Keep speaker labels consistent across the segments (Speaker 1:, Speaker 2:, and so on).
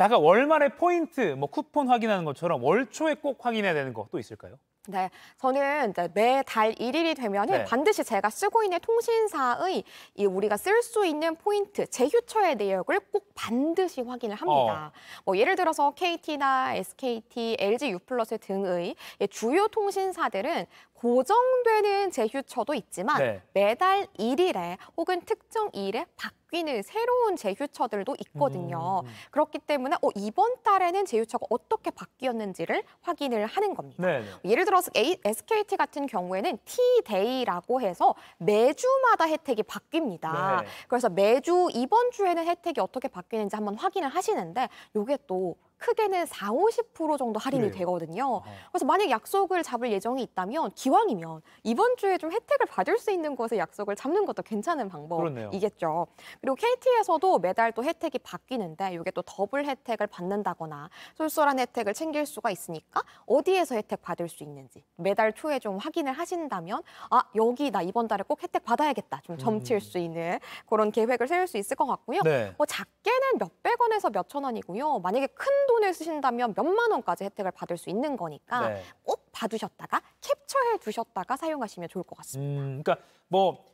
Speaker 1: 자, 아까 월말에 포인트, 뭐 쿠폰 확인하는 것처럼 월 초에 꼭 확인해야 되는 것도 있을까요?
Speaker 2: 네, 저는 매달 1일이 되면 네. 반드시 제가 쓰고 있는 통신사의 이 우리가 쓸 수 있는 포인트, 제휴처의 내역을 꼭 반드시 확인을 어. 합니다. 어. 뭐 예를 들어서 KT나 SKT, LG U+의 등의 예, 주요 통신사들은 고정되는 제휴처도 있지만 네. 매달 1일에 혹은 특정 일에 바뀌는 새로운 제휴처들도 있거든요. 음. 그렇기 때문에 어, 이번 달에는 제휴처가 어떻게 바뀌었는지를 확인을 하는 겁니다. 네. 네. 예를 들어서 A, SKT 같은 경우에는 T데이라고 해서 매주마다 혜택이 바뀝니다. 네. 그래서 매주 이번 주에는 혜택이 어떻게 바뀌 었는지 바뀌는지 한번 확인을 하시는데 이게 또 크게는 4, 50% 정도 할인이 그 되거든요. 어. 그래서 만약 약속을 잡을 예정이 있다면 기왕이면 이번 주에 좀 혜택을 받을 수 있는 곳에 약속을 잡는 것도 괜찮은 방법이겠죠. 그 그리고 KT에서도 매달 또 혜택이 바뀌는데 이게 또 더블 혜택을 받는다거나 쏠쏠한 혜택을 챙길 수가 있으니까 어디에서 혜택 받을 수 있는지 매달 초에 좀 확인을 하신다면 아 여기 나 이번 달에 꼭 혜택 받아야겠다 좀 점칠 음. 수 있는 그런 계획을 세울 수 있을 것 같고요. 네. 뭐 작게는 몇백 원에서 몇천 원이고요. 만약에 큰 돈을 쓰신다면 몇만 원까지 혜택을 받을 수 있는 거니까 네. 꼭받으셨다가 캡처해 두셨다가 사용하시면
Speaker 1: 좋을 것 같습니다. 음, 그러니까 뭐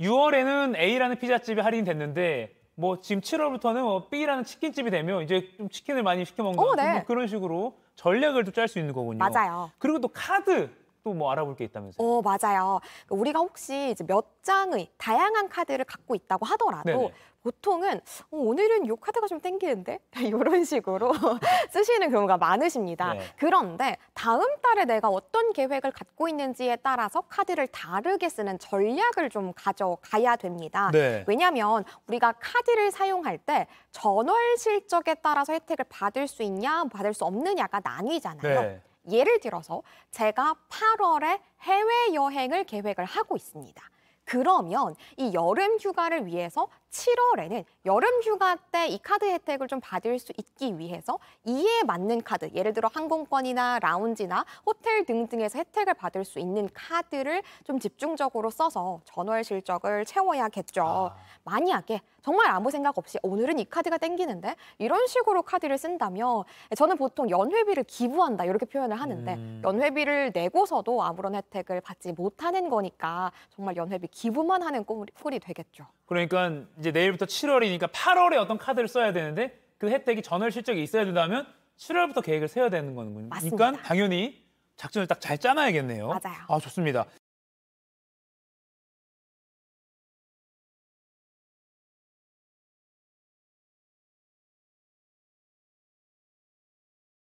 Speaker 1: 6월에는 A라는 피자집이 할인됐는데 뭐 지금 7월부터는 뭐 B라는 치킨집이 되면 이제 좀 치킨을 많이 시켜 먹는 어, 네. 뭐 그런 식으로 전략을 좀짤수 있는 거군요. 맞아요. 그리고 또 카드 또뭐 알아볼 게 있다면서요?
Speaker 2: 어, 맞아요. 그러니까 우리가 혹시 이제 몇 장의 다양한 카드를 갖고 있다고 하더라도 네네. 보통은 어, 오늘은 요 카드가 좀 땡기는데 이런 식으로 쓰시는 경우가 많으십니다. 네. 그런데 다음 달에 내가 어떤 계획을 갖고 있는지에 따라서 카드를 다르게 쓰는 전략을 좀 가져가야 됩니다. 네. 왜냐하면 우리가 카드를 사용할 때 전월 실적에 따라서 혜택을 받을 수 있냐 받을 수 없느냐가 나뉘잖아요. 네. 예를 들어서 제가 8월에 해외여행을 계획을 하고 있습니다. 그러면 이 여름 휴가를 위해서 7월에는 여름 휴가 때 이 카드 혜택을 좀 받을 수 있기 위해서 이에 맞는 카드, 예를 들어 항공권이나 라운지나 호텔 등등에서 혜택을 받을 수 있는 카드를 좀 집중적으로 써서 전월 실적을 채워야겠죠. 아. 만약에 정말 아무 생각 없이 오늘은 이 카드가 땡기는데 이런 식으로 카드를 쓴다면 저는 보통 연회비를 기부한다 이렇게 표현을 하는데 음. 연회비를 내고서도 아무런 혜택을 받지 못하는 거니까 정말 연회비 기부만 하는 꼴이, 꼴이 되겠죠.
Speaker 1: 그러니까 이제 내일부터 7월이니까 8월에 어떤 카드를 써야 되는데 그 혜택이 전월 실적이 있어야 된다면 7월부터 계획을 세워야 되는 거는군요. 그러니까 맞습니다. 그니까 당연히 작전을 딱 잘 짜놔야겠네요. 맞아요. 아, 좋습니다.